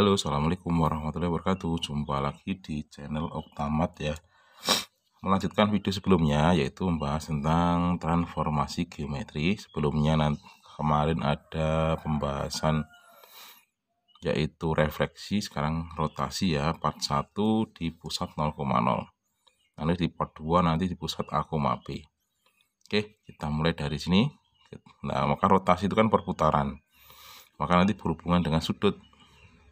Halo, Assalamualaikum warahmatullahi wabarakatuh. Jumpa lagi di channel Oktamat ya. Melanjutkan video sebelumnya, yaitu membahas tentang transformasi geometri. Sebelumnya nanti, kemarin ada pembahasan yaitu refleksi, sekarang rotasi ya, part 1 di pusat 0,0. nanti di part 2 nanti di pusat A, B. Oke, kita mulai dari sini. Nah, maka rotasi itu kan perputaran. Maka nanti berhubungan dengan sudut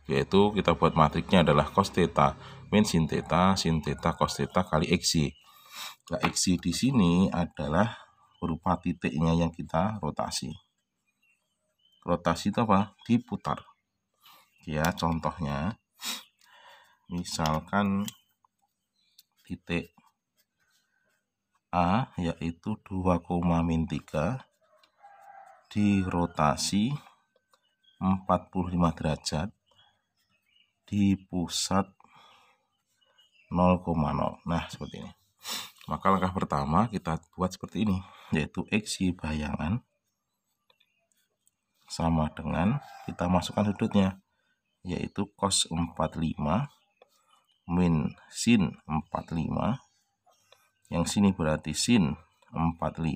yaitu kita buat matriknya adalah cos theta min sin theta sin theta cos theta kali xy nah xy di sini adalah berupa titiknya yang kita rotasi rotasi itu apa diputar ya contohnya misalkan titik A yaitu 2, min 3 dirotasi 45 derajat di pusat 0,0 nah seperti ini maka langkah pertama kita buat seperti ini yaitu X Y bayangan sama dengan kita masukkan sudutnya yaitu cos 45 min sin 45 yang sini berarti sin 45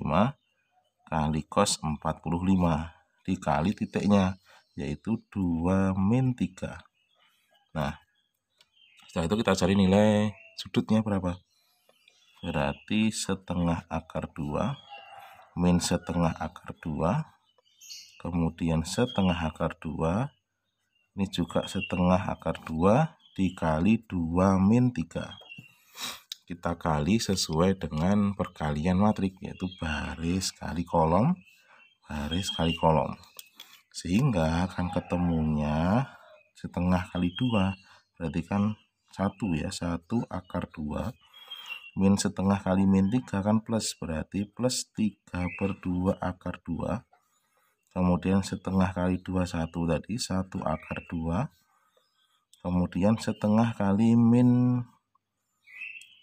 kali cos 45 dikali titiknya yaitu 2 min 3 Nah, setelah itu kita cari nilai sudutnya berapa. Berarti setengah akar 2 min setengah akar 2 kemudian setengah akar 2 ini juga setengah akar 2 dikali 2 min 3 kita kali sesuai dengan perkalian matrik yaitu baris kali kolom baris kali kolom sehingga akan ketemunya setengah kali dua berarti kan satu ya satu akar dua min setengah kali min tiga kan plus berarti plus tiga per dua akar dua kemudian setengah kali dua satu tadi satu akar dua kemudian setengah kali min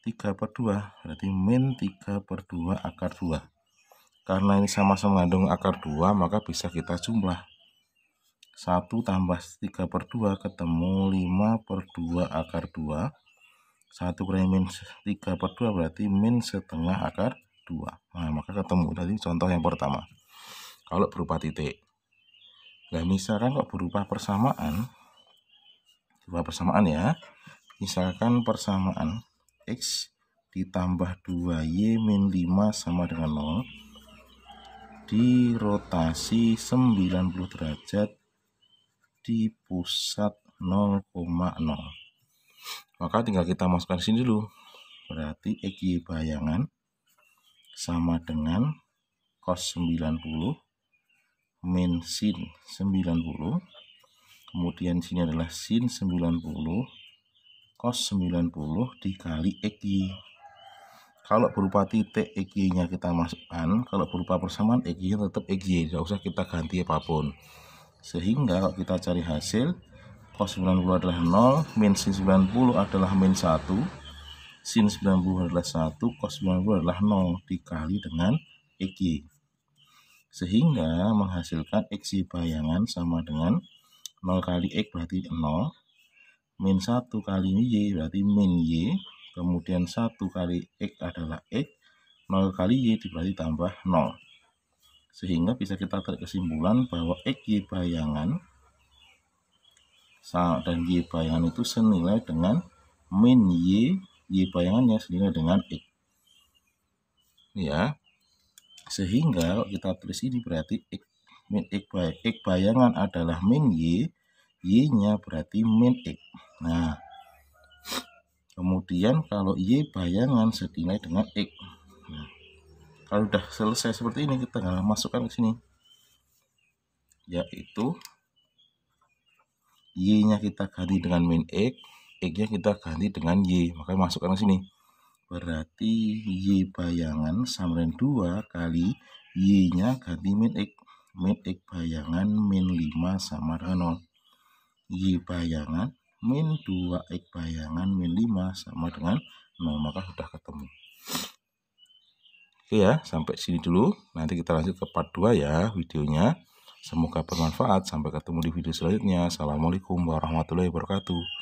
tiga per dua berarti min tiga per dua akar dua karena ini sama-sama mengandung akar dua maka bisa kita jumlah 1 tambah 3 per 2 ketemu 5 per 2 akar 2. 1 kurangi min 3 per 2 berarti min setengah akar 2. Nah, maka ketemu tadi contoh yang pertama. Kalau berupa titik. Nah, misalkan kok berupa persamaan. Berupa persamaan ya. Misalkan persamaan X ditambah 2Y min 5 sama dengan 0 dirotasi 90 derajat di pusat 0,0 maka tinggal kita masukkan sini dulu berarti XY bayangan sama dengan cos 90 min sin 90 kemudian sini adalah sin 90 cos 90 dikali XY kalau berupa titik XY nya kita masukkan kalau berupa persamaan XY nya tetap XY tidak usah kita ganti apapun sehingga kalau kita cari hasil cos 90 adalah 0 min sin 90 adalah min 1 sin 90 adalah 1 cos 90 adalah 0 dikali dengan XY sehingga menghasilkan XY bayangan sama dengan 0 kali X berarti 0 min 1 kali Y berarti min Y kemudian 1 kali X adalah X 0 kali Y berarti tambah 0 sehingga bisa kita tarik kesimpulan bahwa X bayangan dan Y bayangan itu senilai dengan min Y, Y bayangannya senilai dengan X. Ya, sehingga kita tulis ini berarti X, min X, bay, X bayangan adalah min Y, Y-nya berarti min X. Nah, kemudian kalau Y bayangan senilai dengan X, kalau udah selesai seperti ini kita masukkan ke sini yaitu y nya kita ganti dengan min x x nya kita ganti dengan y maka masukkan ke sini berarti y bayangan sama dengan 2 kali y nya ganti min x min x bayangan min 5 sama dengan 0 y bayangan min 2x bayangan min 5 sama dengan 0 maka sudah ketemu Oke ya, sampai sini dulu. Nanti kita lanjut ke part 2 ya videonya. Semoga bermanfaat. Sampai ketemu di video selanjutnya. Assalamualaikum warahmatullahi wabarakatuh.